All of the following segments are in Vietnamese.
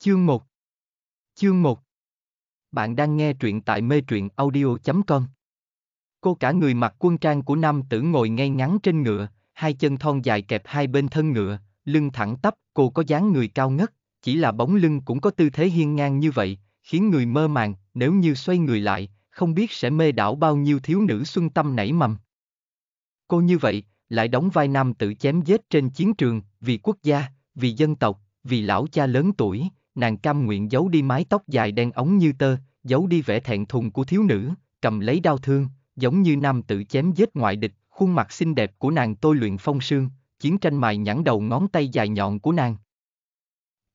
Chương 1 Chương 1 Bạn đang nghe truyện tại mê truyện audio.com Cô cả người mặc quân trang của nam tử ngồi ngay ngắn trên ngựa, hai chân thon dài kẹp hai bên thân ngựa, lưng thẳng tắp, cô có dáng người cao ngất, chỉ là bóng lưng cũng có tư thế hiên ngang như vậy, khiến người mơ màng, nếu như xoay người lại, không biết sẽ mê đảo bao nhiêu thiếu nữ xuân tâm nảy mầm. Cô như vậy, lại đóng vai nam tử chém giết trên chiến trường, vì quốc gia, vì dân tộc, vì lão cha lớn tuổi, nàng cam nguyện giấu đi mái tóc dài đen ống như tơ, giấu đi vẻ thẹn thùng của thiếu nữ, cầm lấy đau thương, giống như nam tử chém giết ngoại địch, khuôn mặt xinh đẹp của nàng tôi luyện phong sương, chiến tranh mài nhẵn đầu ngón tay dài nhọn của nàng.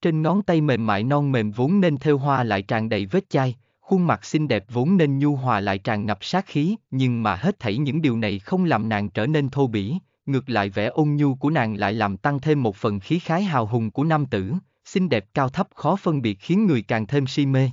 Trên ngón tay mềm mại non mềm vốn nên thêu hoa lại tràn đầy vết chai, khuôn mặt xinh đẹp vốn nên nhu hòa lại tràn ngập sát khí, nhưng mà hết thảy những điều này không làm nàng trở nên thô bỉ, ngược lại vẻ ôn nhu của nàng lại làm tăng thêm một phần khí khái hào hùng của nam tử, xinh đẹp cao thấp khó phân biệt khiến người càng thêm si mê.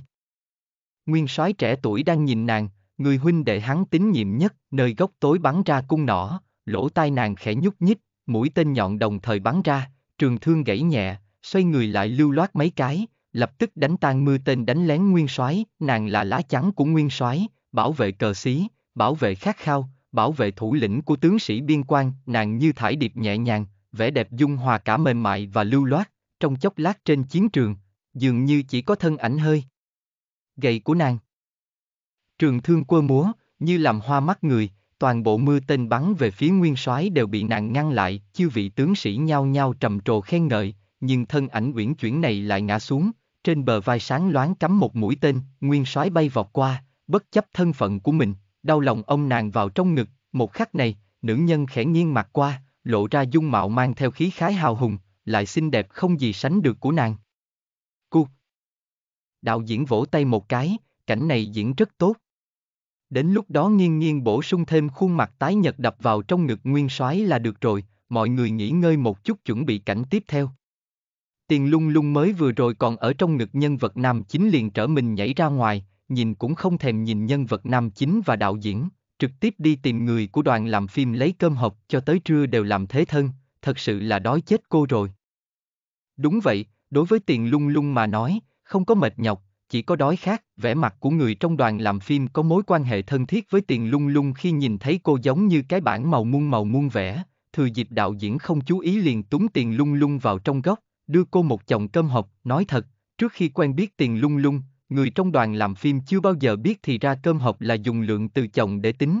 Nguyên soái trẻ tuổi đang nhìn nàng, người huynh đệ hắn tín nhiệm nhất, nơi góc tối bắn ra cung nỏ, lỗ tai nàng khẽ nhúc nhích, mũi tên nhọn đồng thời bắn ra, trường thương gãy nhẹ, xoay người lại lưu loát mấy cái, lập tức đánh tan mưa tên đánh lén nguyên soái, nàng là lá chắn của nguyên soái, bảo vệ cờ xí, bảo vệ khát khao, bảo vệ thủ lĩnh của tướng sĩ biên quan, nàng như thải điệp nhẹ nhàng, vẻ đẹp dung hòa cả mềm mại và lưu loát trong chốc lát trên chiến trường, dường như chỉ có thân ảnh hơi. Gậy của nàng. Trường thương quơ múa, như làm hoa mắt người, toàn bộ mưa tên bắn về phía nguyên soái đều bị nàng ngăn lại, chư vị tướng sĩ nhao nhao trầm trồ khen ngợi, nhưng thân ảnh uyển chuyển này lại ngã xuống, trên bờ vai sáng loáng cắm một mũi tên, nguyên soái bay vọt qua, bất chấp thân phận của mình, đau lòng ông nàng vào trong ngực, một khắc này, nữ nhân khẽ nghiêng mặt qua, lộ ra dung mạo mang theo khí khái hào hùng, lại xinh đẹp không gì sánh được của nàng. Cu. Đạo diễn vỗ tay một cái, cảnh này diễn rất tốt. Đến lúc đó nghiêng nghiêng bổ sung thêm khuôn mặt tái nhật đập vào trong ngực nguyên soái là được rồi, mọi người nghỉ ngơi một chút chuẩn bị cảnh tiếp theo. Tiền lung lung mới vừa rồi còn ở trong ngực nhân vật nam chính liền trở mình nhảy ra ngoài, nhìn cũng không thèm nhìn nhân vật nam chính và đạo diễn, trực tiếp đi tìm người của đoàn làm phim lấy cơm hộp cho tới trưa đều làm thế thân, thật sự là đói chết cô rồi. Đúng vậy, đối với tiền lung lung mà nói, không có mệt nhọc, chỉ có đói khát, vẻ mặt của người trong đoàn làm phim có mối quan hệ thân thiết với tiền lung lung khi nhìn thấy cô giống như cái bản màu muôn màu muôn vẻ, thừa dịp đạo diễn không chú ý liền túng tiền lung lung vào trong góc, đưa cô một chồng cơm hộp, nói thật, trước khi quen biết tiền lung lung, người trong đoàn làm phim chưa bao giờ biết thì ra cơm hộp là dùng lượng từ chồng để tính.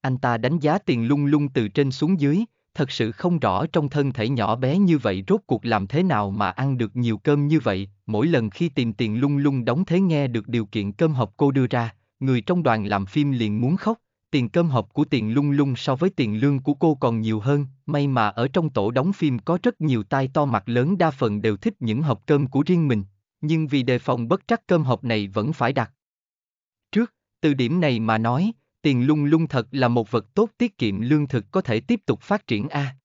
Anh ta đánh giá tiền lung lung từ trên xuống dưới, thật sự không rõ trong thân thể nhỏ bé như vậy rốt cuộc làm thế nào mà ăn được nhiều cơm như vậy, mỗi lần khi tìm tiền lung lung đóng thế nghe được điều kiện cơm hộp cô đưa ra, người trong đoàn làm phim liền muốn khóc, tiền cơm hộp của tiền lung lung so với tiền lương của cô còn nhiều hơn, may mà ở trong tổ đóng phim có rất nhiều tai to mặt lớn đa phần đều thích những hộp cơm của riêng mình, nhưng vì đề phòng bất trắc cơm hộp này vẫn phải đặt. Trước, từ điểm này mà nói, tiền lung lung thật là một vật tốt tiết kiệm lương thực có thể tiếp tục phát triển a. À.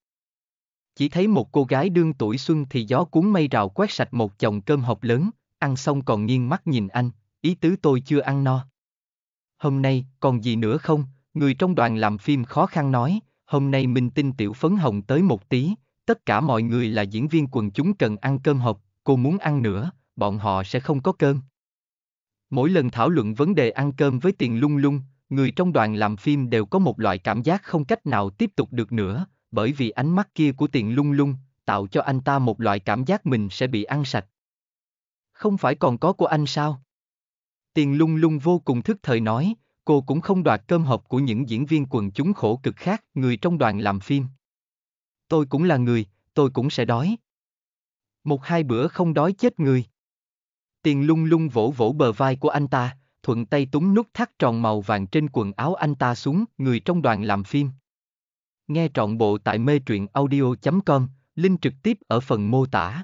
Chỉ thấy một cô gái đương tuổi xuân thì gió cuốn mây rào quét sạch một chồng cơm hộp lớn, ăn xong còn nghiêng mắt nhìn anh, ý tứ tôi chưa ăn no. Hôm nay, còn gì nữa không? Người trong đoàn làm phim khó khăn nói, hôm nay minh tinh tiểu phấn hồng tới một tí, tất cả mọi người là diễn viên quần chúng cần ăn cơm hộp, cô muốn ăn nữa, bọn họ sẽ không có cơm. Mỗi lần thảo luận vấn đề ăn cơm với tiền lung lung, người trong đoàn làm phim đều có một loại cảm giác không cách nào tiếp tục được nữa, bởi vì ánh mắt kia của tiền lung lung, tạo cho anh ta một loại cảm giác mình sẽ bị ăn sạch. Không phải còn có của anh sao? Tiền lung lung vô cùng thức thời nói, cô cũng không đoạt cơm hộp của những diễn viên quần chúng khổ cực khác, người trong đoàn làm phim. Tôi cũng là người, tôi cũng sẽ đói. Một hai bữa không đói chết người. Tiền lung lung vỗ vỗ bờ vai của anh ta thuận tay túm nút thắt tròn màu vàng trên quần áo anh ta xuống, người trong đoàn làm phim. Nghe trọn bộ tại mê truyện audio.com, link trực tiếp ở phần mô tả.